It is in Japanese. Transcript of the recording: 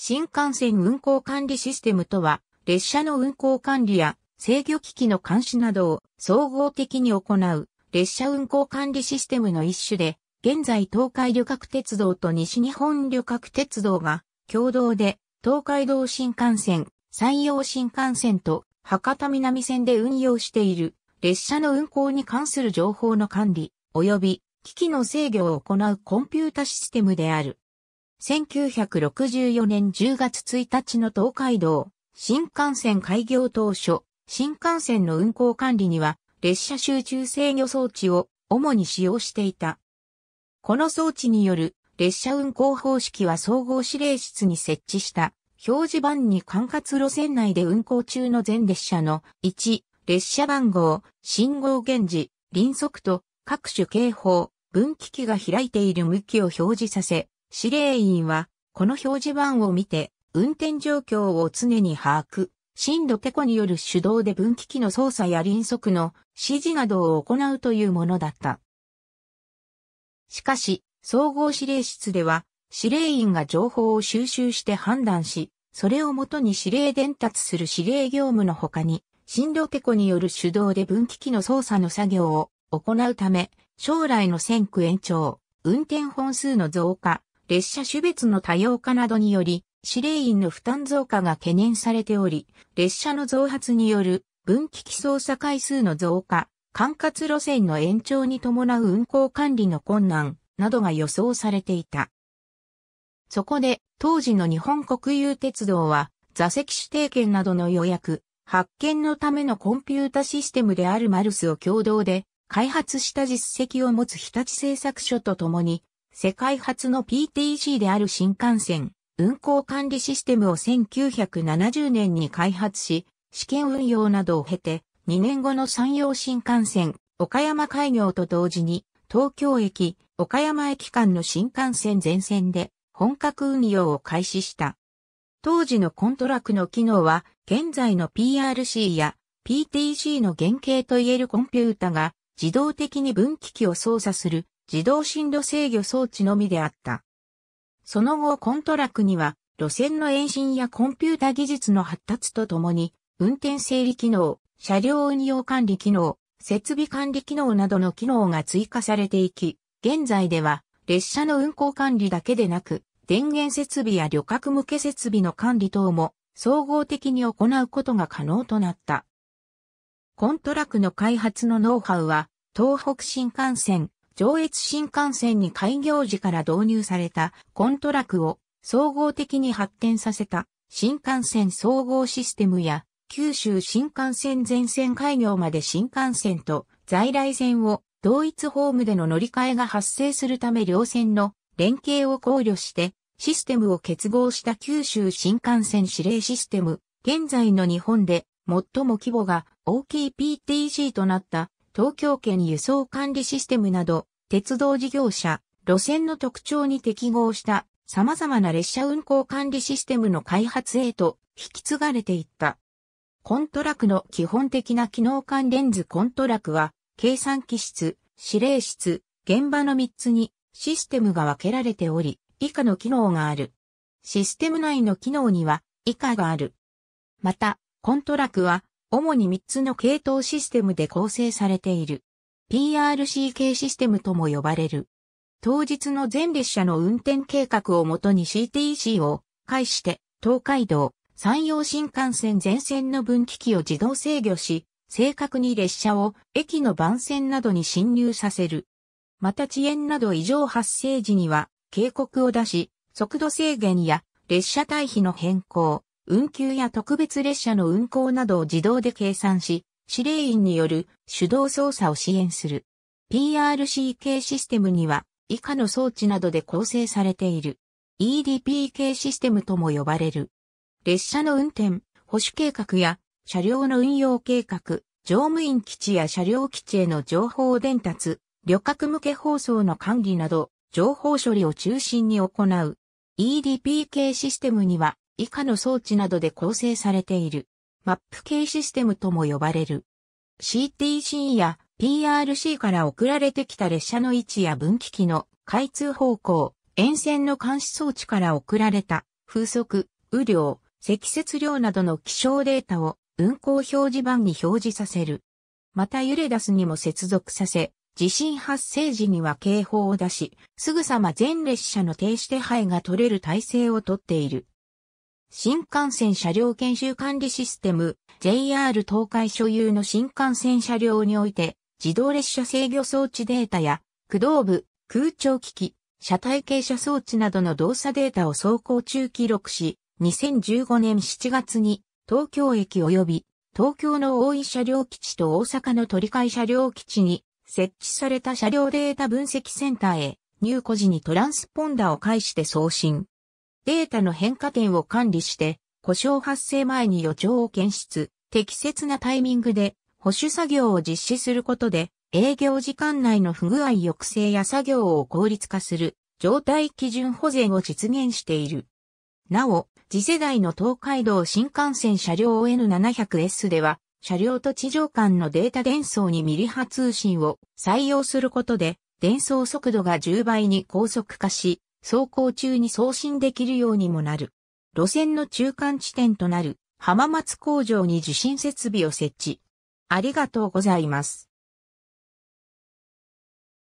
新幹線運行管理システムとは、列車の運行管理や制御機器の監視などを総合的に行う列車運行管理システムの一種で、現在東海旅客鉄道と西日本旅客鉄道が共同で東海道新幹線、山陽新幹線と博多南線で運用している列車の運行に関する情報の管理及び機器の制御を行うコンピュータシステムである。1964年10月1日の東海道新幹線開業当初、新幹線の運行管理には列車集中制御装置を主に使用していた。この装置による列車運行方式は総合指令室に設置した表示板に管轄路線内で運行中の全列車の1、列車番号、信号源氏、輪速と各種警報、分岐器が開いている向きを表示させ、指令員は、この表示板を見て、運転状況を常に把握、震度テコによる手動で分岐器の操作や輪速の指示などを行うというものだった。しかし、総合指令室では、指令員が情報を収集して判断し、それをもとに指令伝達する指令業務の他に、振動テコによる手動で分岐器の操作の作業を行うため、将来の線区延長、運転本数の増加、列車種別の多様化などにより、指令員の負担増加が懸念されており、列車の増発による分岐器操作回数の増加、管轄路線の延長に伴う運行管理の困難などが予想されていた。そこで、当時の日本国有鉄道は、座席指定券などの予約、発見のためのコンピュータシステムであるマルスを共同で開発した実績を持つ日立製作所と共に世界初の PTC である新幹線、運行管理システムを1970年に開発し、試験運用などを経て、2年後の山陽新幹線、岡山開業と同時に、東京駅、岡山駅間の新幹線全線で本格運用を開始した。当時のコントラクの機能は、現在の PRC や PTC の原型といえるコンピュータが自動的に分岐器を操作する自動進路制御装置のみであった。その後コントラクには路線の延伸やコンピュータ技術の発達とともに運転整理機能、車両運用管理機能、設備管理機能などの機能が追加されていき、現在では列車の運行管理だけでなく、電源設備や旅客向け設備の管理等も総合的に行うことが可能となった。コントラクの開発のノウハウは、東北新幹線、上越新幹線に開業時から導入されたコントラクを総合的に発展させた新幹線総合システムや九州新幹線全線開業まで新幹線と在来線を同一ホームでの乗り換えが発生するため両線の連携を考慮してシステムを結合した九州新幹線指令システム、現在の日本で最も規模が大きい PTG となった東京圏輸送管理システムなど、鉄道事業者、路線の特徴に適合した様々な列車運行管理システムの開発へと引き継がれていった。コントラクの基本的な機能関連図コントラクは、計算機室、指令室、現場の3つにシステムが分けられており、以下の機能がある。システム内の機能には以下がある。また、コントラクは主に3つの系統システムで構成されている。PRC 系システムとも呼ばれる。当日の全列車の運転計画をもとに c t c を介して、東海道、山陽新幹線全線の分岐器を自動制御し、正確に列車を駅の番線などに進入させる。また遅延など異常発生時には警告を出し、速度制限や列車対比の変更、運休や特別列車の運行などを自動で計算し、指令員による手動操作を支援する。PRC 系システムには以下の装置などで構成されている。EDP 系システムとも呼ばれる。列車の運転、保守計画や車両の運用計画、乗務員基地や車両基地への情報伝達、旅客向け放送の管理など、情報処理を中心に行う。EDP 系システムには、以下の装置などで構成されている。マップ系システムとも呼ばれる。CTC や PRC から送られてきた列車の位置や分岐器の開通方向、沿線の監視装置から送られた風速、雨量、積雪量などの気象データを運行表示板に表示させる。またユレダスにも接続させ、地震発生時には警報を出し、すぐさま全列車の停止手配が取れる体制をとっている。新幹線車両研修管理システム JR 東海所有の新幹線車両において自動列車制御装置データや駆動部、空調機器、車体傾斜装置などの動作データを走行中記録し、2015年7月に東京駅及び東京の大井車両基地と大阪の取り替え車両基地に設置された車両データ分析センターへ入庫時にトランスポンダを介して送信。データの変化点を管理して、故障発生前に予兆を検出、適切なタイミングで保守作業を実施することで、営業時間内の不具合抑制や作業を効率化する状態基準保全を実現している。なお、次世代の東海道新幹線車両 N700S では、車両と地上間のデータ伝送にミリ波通信を採用することで、伝送速度が10倍に高速化し、走行中に送信できるようにもなる。路線の中間地点となる浜松工場に受信設備を設置。ありがとうございます。